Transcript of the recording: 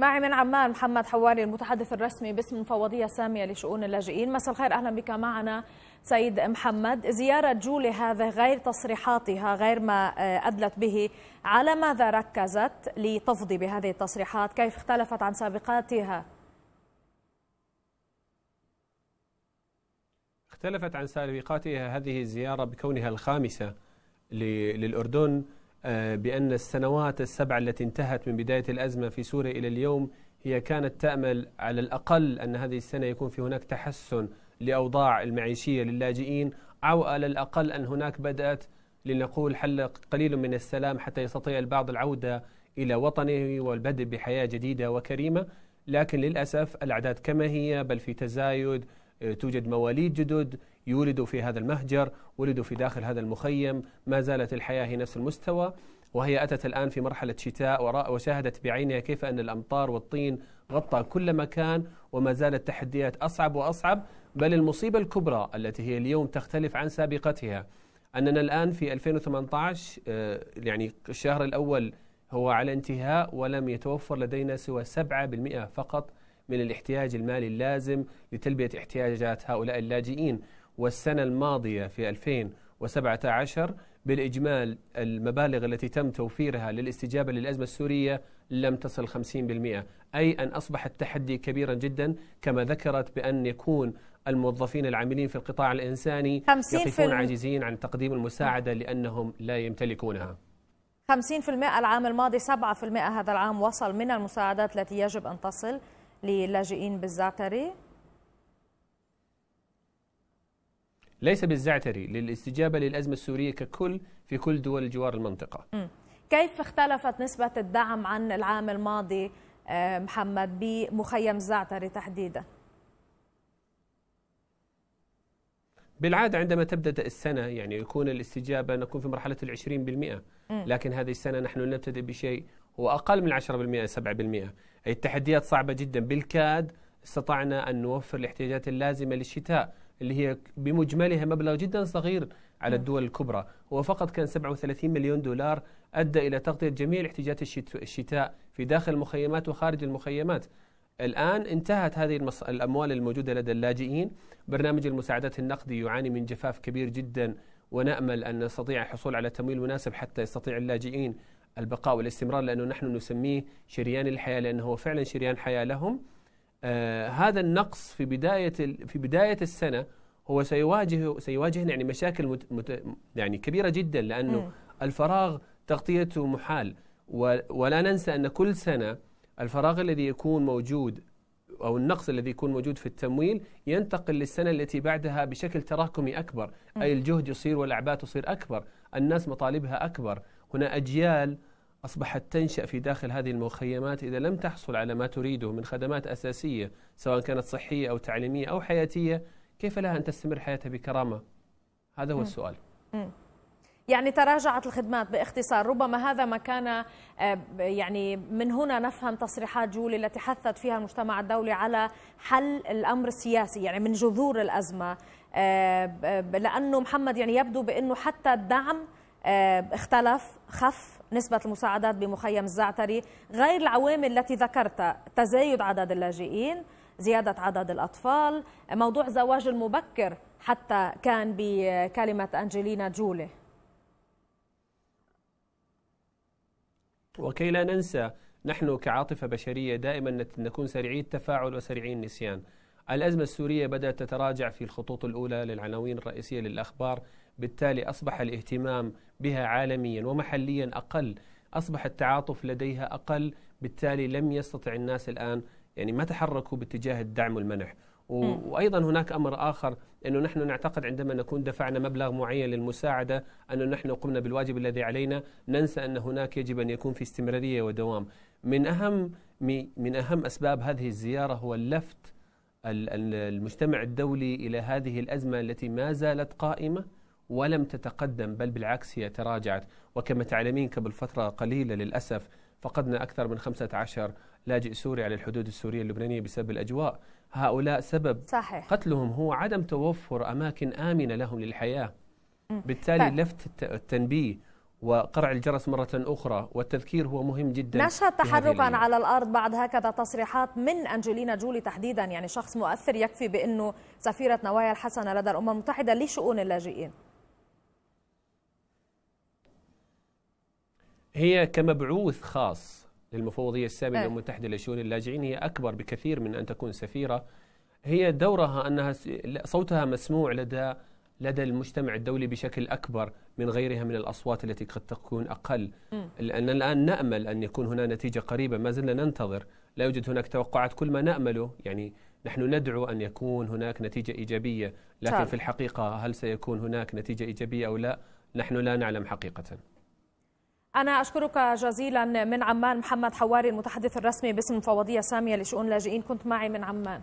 معي من عمان محمد حواري المتحدث الرسمي باسم المفوضية السامية لشؤون اللاجئين مساء الخير أهلا بك معنا سيد محمد زيارة جولي هذه غير تصريحاتها غير ما آه، أدلت به على ماذا ركزت لتفضي بهذه التصريحات كيف اختلفت عن سابقاتها اختلفت عن سابقاتها هذه الزيارة بكونها الخامسة للأردن آه، بأن السنوات السبع التي انتهت من بداية الأزمة في سوريا إلى اليوم هي كانت تأمل على الأقل أن هذه السنة يكون في هناك تحسن لأوضاع المعيشية للاجئين أو على الأقل أن هناك بدأت لنقول حل قليل من السلام حتى يستطيع البعض العودة إلى وطنه والبدء بحياة جديدة وكريمة لكن للأسف الأعداد كما هي بل في تزايد توجد مواليد جدد يولدوا في هذا المهجر ولدوا في داخل هذا المخيم ما زالت الحياة هي نفس المستوى وهي أتت الآن في مرحلة شتاء وشاهدت بعينها كيف أن الأمطار والطين غطى كل مكان وما زالت تحديات أصعب وأصعب بل المصيبة الكبرى التي هي اليوم تختلف عن سابقتها أننا الآن في 2018 آه، يعني الشهر الأول هو على انتهاء ولم يتوفر لدينا سوى 7% فقط من الاحتياج المالي اللازم لتلبية احتياجات هؤلاء اللاجئين والسنة الماضية في 2017 بالإجمال المبالغ التي تم توفيرها للاستجابة للأزمة السورية لم تصل 50% أي أن أصبح التحدي كبيرا جدا كما ذكرت بأن يكون الموظفين العاملين في القطاع الإنساني يقفون عاجزين عن تقديم المساعدة لأنهم لا يمتلكونها 50% العام الماضي 7% هذا العام وصل من المساعدات التي يجب أن تصل للاجئين بالزعتري؟ ليس بالزعتري للاستجابة للأزمة السورية ككل في كل دول جوار المنطقة كيف اختلفت نسبة الدعم عن العام الماضي آه، محمد بمخيم الزعتري تحديدا؟ بالعادة عندما تبدأ السنة يعني يكون الاستجابة نكون في مرحلة العشرين بالمئة لكن هذه السنة نحن نبتدئ بشيء واقل من 10% 7% اي التحديات صعبه جدا بالكاد استطعنا ان نوفر الاحتياجات اللازمه للشتاء اللي هي بمجملها مبلغ جدا صغير على نعم. الدول الكبرى وفقط كان 37 مليون دولار ادى الى تغطيه جميع احتياجات الشتاء في داخل المخيمات وخارج المخيمات الآن انتهت هذه المص... الأموال الموجودة لدى اللاجئين برنامج المساعدات النقدي يعاني من جفاف كبير جدا ونأمل أن نستطيع الحصول على تمويل مناسب حتى يستطيع اللاجئين البقاء والاستمرار لأنه نحن نسميه شريان الحياة لأنه هو فعلا شريان حياة لهم آه هذا النقص في بداية في بداية السنة هو سيواجه سيواجهنا يعني مشاكل مت مت يعني كبيرة جدا لأنه م. الفراغ تغطيته محال ولا ننسى أن كل سنة الفراغ الذي يكون موجود أو النقص الذي يكون موجود في التمويل ينتقل للسنة التي بعدها بشكل تراكمي أكبر أي الجهد يصير والأعباء تصير أكبر الناس مطالبها أكبر هنا أجيال أصبحت تنشأ في داخل هذه المخيمات إذا لم تحصل على ما تريده من خدمات أساسية سواء كانت صحية أو تعليمية أو حياتية كيف لها أن تستمر حياتها بكرامة هذا هو م. السؤال م. يعني تراجعت الخدمات باختصار ربما هذا ما كان آه، يعني من هنا نفهم تصريحات جولي التي حثت فيها المجتمع الدولي على حل الأمر السياسي يعني من جذور الأزمة آه، لأنه محمد يعني يبدو بأنه حتى الدعم آه، اختلف خف نسبة المساعدات بمخيم الزعتري غير العوامل التي ذكرتها تزايد عدد اللاجئين زيادة عدد الأطفال موضوع زواج المبكر حتى كان بكلمة أنجلينا جولي وكي لا ننسى نحن كعاطفة بشرية دائما نكون سريعي التفاعل وسريعي النسيان الأزمة السورية بدأت تتراجع في الخطوط الأولى للعناوين الرئيسية للأخبار بالتالي أصبح الاهتمام بها عالميا ومحليا أقل أصبح التعاطف لديها أقل بالتالي لم يستطع الناس الآن يعني ما تحركوا باتجاه الدعم والمنح وايضا هناك امر اخر انه نحن نعتقد عندما نكون دفعنا مبلغ معين للمساعده انه نحن قمنا بالواجب الذي علينا ننسى ان هناك يجب ان يكون في استمراريه ودوام من اهم من اهم اسباب هذه الزياره هو اللفت المجتمع الدولي الى هذه الازمه التي ما زالت قائمه ولم تتقدم بل بالعكس هي تراجعت وكما تعلمين قبل فترة قليلة للأسف فقدنا أكثر من 15 لاجئ سوري على الحدود السورية اللبنانية بسبب الأجواء هؤلاء سبب صحيح. قتلهم هو عدم توفر أماكن آمنة لهم للحياة بالتالي طيب. لفت التنبيه وقرع الجرس مرة أخرى والتذكير هو مهم جدا نشهد تحركا على الأرض بعد هكذا تصريحات من أنجلينا جولي تحديدا يعني شخص مؤثر يكفي بأنه سفيرة نوايا الحسنة لدى الأمم المتحدة لشؤون اللاجئين هي كمبعوث خاص للمفوضية السامية للأمم المتحدة لشؤون اللاجئين هي أكبر بكثير من أن تكون سفيرة هي دورها أنها صوتها مسموع لدى لدى المجتمع الدولي بشكل أكبر من غيرها من الأصوات التي قد تكون أقل لأن الآن نأمل أن يكون هنا نتيجة قريبة ما زلنا ننتظر لا يوجد هناك توقعات كل ما نأمله يعني نحن ندعو أن يكون هناك نتيجة إيجابية لكن في الحقيقة هل سيكون هناك نتيجة إيجابية أو لا نحن لا نعلم حقيقة أنا أشكرك جزيلا من عمان محمد حواري المتحدث الرسمي باسم المفوضية السامية لشؤون اللاجئين كنت معي من عمان